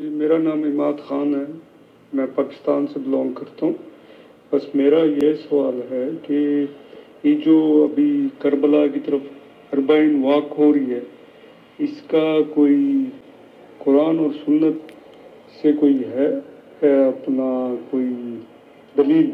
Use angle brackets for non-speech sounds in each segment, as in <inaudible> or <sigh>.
जी मेरा नाम इमाद खान है मैं पाकिस्तान से बिलोंग करता हूँ बस मेरा ये सवाल है कि ये जो अभी करबला की तरफ अरबाइन वाक हो रही है इसका कोई कुरान और सुन्नत से कोई है, है अपना कोई दलील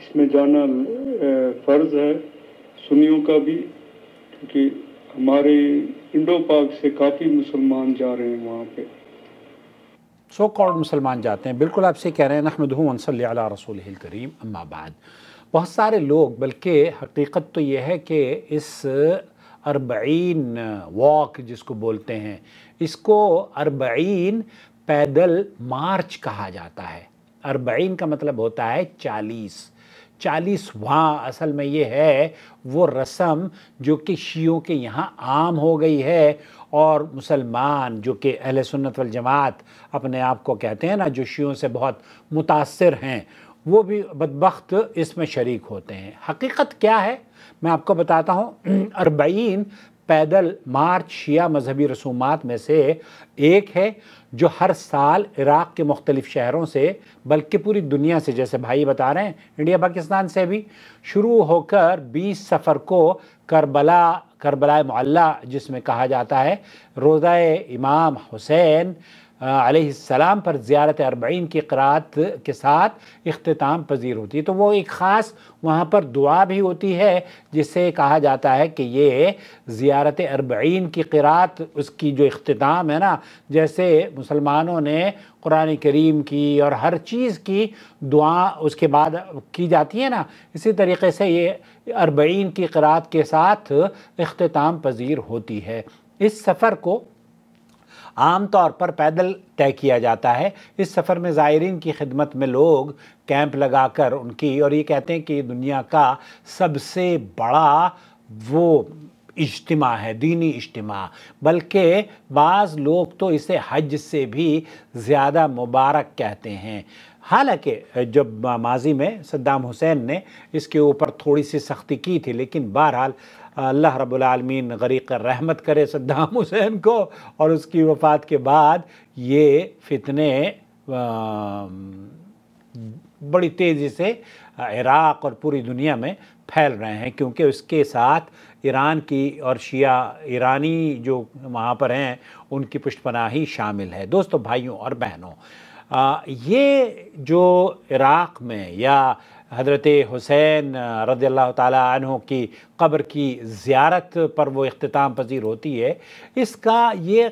इसमें जाना फ़र्ज़ है सुनियों का भी क्योंकि हमारे इंडो पाक से काफ़ी मुसलमान जा रहे हैं वहाँ पे सो कॉल्ड मुसलमान जाते हैं बिल्कुल आपसे कह रहे हैं नहमद वनसल रसूल करीम अम्माबाद बहुत सारे लोग बल्कि हकीकत तो ये है कि इस अरबीन वॉक जिसको बोलते हैं इसको अरबीन पैदल मार्च कहा जाता है अरबीन का मतलब होता है चालीस चालीसवा असल में ये है वो रस्म जो कि शियों के यहाँ आम हो गई है और मुसलमान जो कि अहल सुन्नत वल जमात अपने आप को कहते हैं ना जो शियों से बहुत मुतासर हैं वो भी बदबخت इसमें शरीक होते हैं हकीकत क्या है मैं आपको बताता हूँ <clears throat> अरबईन पैदल मार्च शिया मजहबी रसूमात में से एक है जो हर साल इराक़ के मुख्तलिफ शहरों से बल्कि पूरी दुनिया से जैसे भाई बता रहे हैं इंडिया पाकिस्तान से भी शुरू होकर बीस सफ़र को करबला करबला मोल्ला जिसमें कहा जाता है रोज़ा इमाम हुसैन आसमाम पर ज़्यारत अरबईन की क़रात के साथ अख्ताम पजीर होती है तो वो एक ख़ास वहाँ पर दुआ भी होती है जिसे कहा जाता है कि ये ज़्यारत अरबईन की क़रात उसकी जो अख्ताम है ना जैसे मुसलमानों ने कुरान करीम की और हर चीज़ की दुआ उसके बाद की जाती है ना इसी तरीके से ये अरबईन की क़रात के साथ अख्ताम पजीर होती है इस सफ़र को आमतौर पर पैदल तय किया जाता है इस सफ़र में ज़ायरीन की खिदमत में लोग कैंप लगाकर उनकी और ये कहते हैं कि दुनिया का सबसे बड़ा वो इज्तम है दीनी इज्तम बल्कि बाज़ लोग तो इसे हज से भी ज़्यादा मुबारक कहते हैं हालांकि जब माजी में सद्दाम हुसैन ने इसके ऊपर थोड़ी सी सख्ती की थी लेकिन बहरहाल अल्लाह रबालमीन गरीक रहमत करे सद्दाम हुसैन को और उसकी वफ़ात के बाद ये फितने बड़ी तेज़ी से इराक़ और पूरी दुनिया में फैल रहे हैं क्योंकि उसके साथ ईरान की और शिया ईरानी जो वहाँ पर हैं उनकी पुष्पनाही शामिल है दोस्तों भाइयों और बहनों ये जो इराक़ में या हज़रत हुसैन रदी अल्लाह तहों की कब्र की ज़्यारत पर वो अख्ताम पजीर होती है इसका ये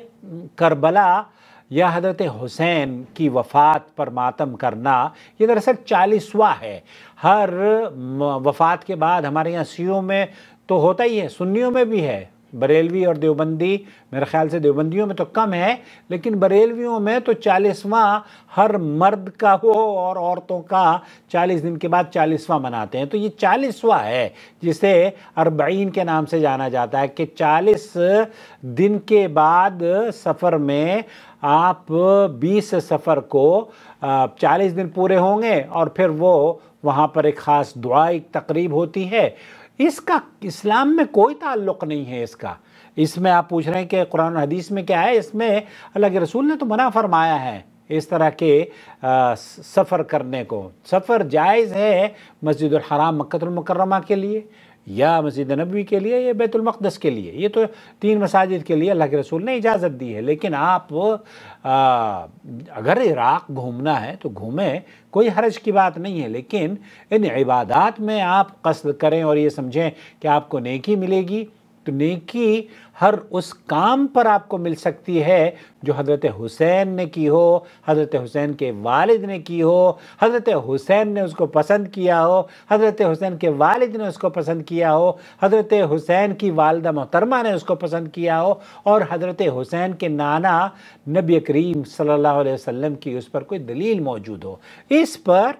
करबला या हज़रत हुसैन की वफ़ात पर मातम करना ये दरअसल चालीसवा है हर वफ़ात के बाद हमारे यहाँ सीओ में तो होता ही है सुन्नियों में भी है बरेलवी और देवबंदी मेरे ख्याल से देवबंदियों में तो कम है लेकिन बरेलवियों में तो चालीसवां हर मर्द का हो और औरतों का चालीस दिन के बाद चालीसवां मनाते हैं तो ये चालीसवां है जिसे अरबईन के नाम से जाना जाता है कि चालीस दिन के बाद सफ़र में आप बीस सफ़र को चालीस दिन पूरे होंगे और फिर वो वहाँ पर एक ख़ास दुआ एक तकरीब होती है इसका इस्लाम में कोई ताल्लुक़ नहीं है इसका इसमें आप पूछ रहे हैं कि कुरान हदीस में क्या है इसमें अल्लाह के रसूल ने तो मना फरमाया है इस तरह के सफ़र करने को सफ़र जायज़ है मस्जिद हराम मक्तुलमकरमा के लिए या मस्जिद नबी के लिए या बैतुलमक़दस के लिए ये तो तीन मसाजिद के लिए अल्लाह के रसूल ने इजाज़त दी है लेकिन आप आ, अगर इराक़ घूमना है तो घूमें कोई हर्ज की बात नहीं है लेकिन इन इबादत में आप कसद करें और ये समझें कि आपको नेकी मिलेगी तो नेकी हर उस काम पर आपको मिल सकती है जो हज़रत हुसैन ने की हो हज़रत हुसैन के वालिद ने की हो हज़रत हुसैन ने उसको पसंद किया हो हज़रत हुसैन के वालिद ने उसको पसंद किया हो हज़रत हुसैन की वालदा मोहतरमा ने उसको पसंद किया हो और हज़रत हुसैन के नाना नबी करीम सल्लल्लाहु अलैहि वसल्लम की उस पर कोई दलील मौजूद हो इस पर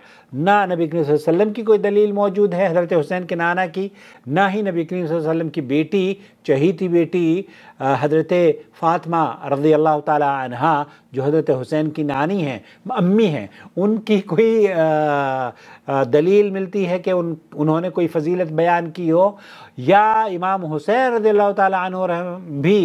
ना नबी करीम वसल्लम की कोई दलील मौजूद है हज़रत हुसैन के नाना की ना ही नबी करीम वसल्लम की बेटी चहीती बेटी की हज़रत फातमा रज़ी अल्लाह तह जो हज़रत हुसैन की नानी हैं अम्मी हैं उनकी कोई दलील मिलती है कि उन उन्होंने कोई फजीलत बयान की हो या इमाम हुसैन रदी अल्लाह भी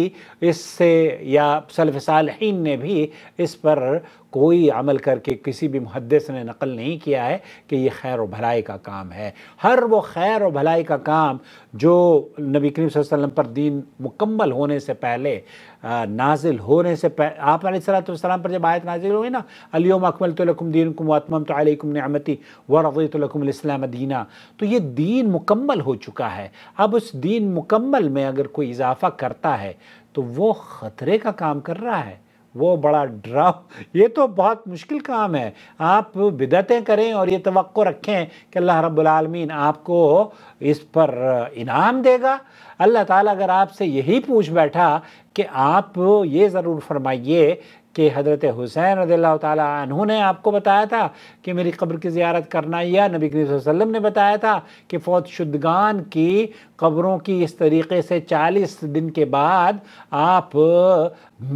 इससे या सलफ़ सालहीन ने भी इस पर कोई अमल करके किसी भी मुहदस ने नकल नहीं किया है कि ये खैर व भलाई का काम है हर वो खैर व भलाई का काम जो नबी करीम वसल्लम पर दीन मुकम्मल होने से पहले नाजिल होने से पहले आप सलाम पर जब आयत नाजिल हुई ना अलियम अकमल तो दीन कुम तो तोलकुम नमती व दीना तो ये दीन मुकम्मल हो चुका है अब अब उस दीन मुकम्मल में अगर कोई इजाफा करता है तो वो ख़तरे का काम कर रहा है वो बड़ा ड्रा ये तो बहुत मुश्किल काम है आप बिदतें करें और ये तो रखें कि अल्लाह रबालमीन आपको इस पर इनाम देगा अल्लाह ताला अगर आपसे यही पूछ बैठा कि आप ये ज़रूर फरमाइए कि हज़रत हुसैन रदील्ला तु ने आपको बताया था कि मेरी कब्र की ज़्यारत करना या नबी करीम वसल्लम ने बताया था कि फ़ौत शुदगान की कब्रों की इस तरीके से चालीस दिन के बाद आप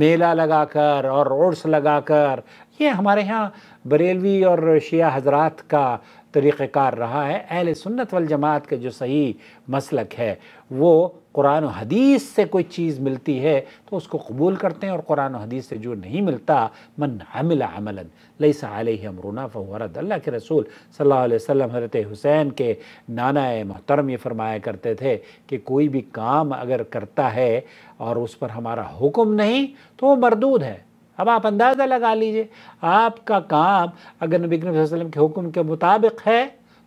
मेला लगाकर और लगा लगाकर ये हमारे यहाँ बरेलवी और शिया हजरात का तरीक़ार रहा है अहल सुन्नत वल जमात का जो सही मसलक है वो कुरान हदीस से कोई चीज़ मिलती है तो उसको कबूल करते हैं और कुरान हदीस से जो नहीं मिलता मन हमिल अमलन लई साल अमरुना फ़रद अल्लाह के रसूल सल्लल्लाहु अलैहि हज़रत हुसैन के नाना मोहतरम ये फरमाया करते थे कि कोई भी काम अगर करता है और उस पर हमारा हुक्म नहीं तो वो मरदूद है अब आप अंदाज़ा लगा लीजिए आपका काम अगर नबी वसल्लम के हुक्म के मुताबिक है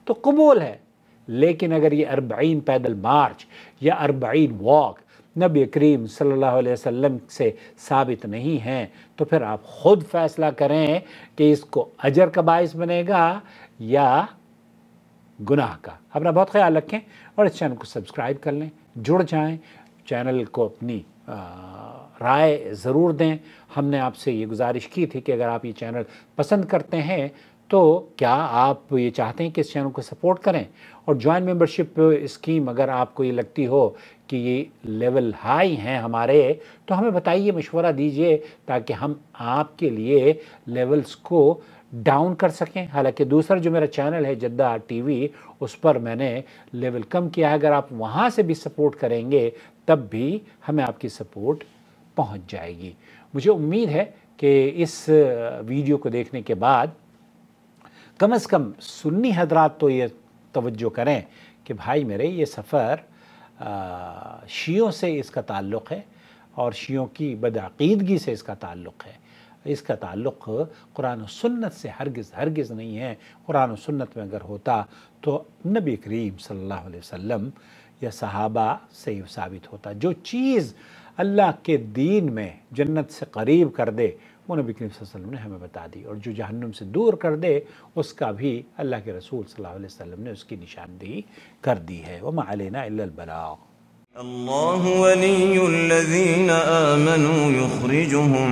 तो कबूल है लेकिन अगर ये अरबईन पैदल मार्च या अरबईन वॉक नबी करीम सल्लल्लाहु अलैहि वसल्लम से साबित नहीं है तो फिर आप ख़ुद फैसला करें कि इसको अजर का बायस बनेगा या गुनाह का अपना बहुत ख्याल रखें और इस चैनल को सब्सक्राइब कर लें जुड़ जाएं चैनल को अपनी राय ज़रूर दें हमने आपसे ये गुजारिश की थी कि अगर आप ये चैनल पसंद करते हैं तो क्या आप ये चाहते हैं कि इस चैनल को सपोर्ट करें और ज्वाइन मेंबरशिप स्कीम अगर आपको ये लगती हो कि ये लेवल हाई हैं हमारे तो हमें बताइए मशवरा दीजिए ताकि हम आपके लिए लेवल्स को डाउन कर सकें हालांकि दूसरा जो मेरा चैनल है जद्दा टीवी उस पर मैंने लेवल कम किया है अगर आप वहाँ से भी सपोर्ट करेंगे तब भी हमें आपकी सपोर्ट पहुंच जाएगी मुझे उम्मीद है कि इस वीडियो को देखने के बाद कम से कम सुन्नी हजरात तो ये तवज्जो करें कि भाई मेरे ये सफ़र शियों से इसका ताल्लुक़ है और शियों की बदअक़ीदगी से इसका ताल्लुक़ है इसका ताल्लुक़ कुरान सुन्नत से हरगिज़ हरगिज़ नहीं है कुरान सन्नत में अगर होता तो नबी करीम सल्लल्लाहु अलैहि वसल्लम या सहाबा से साबित होता जो चीज़ अल्लाह के दीन में जन्नत से करीब कर दे वो नबी करीम वसल्लम ने हमें बता दी और जो जहन्नुम से दूर कर दे उसका भी अल्लाह के रसूल सल्लल्लाहु अलैहि वसल्लम ने उसकी निशानदेही कर दी है वम अलना बलाग الله ولي الذين آمنوا يخرجهم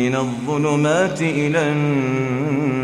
من الظلمات إلى النور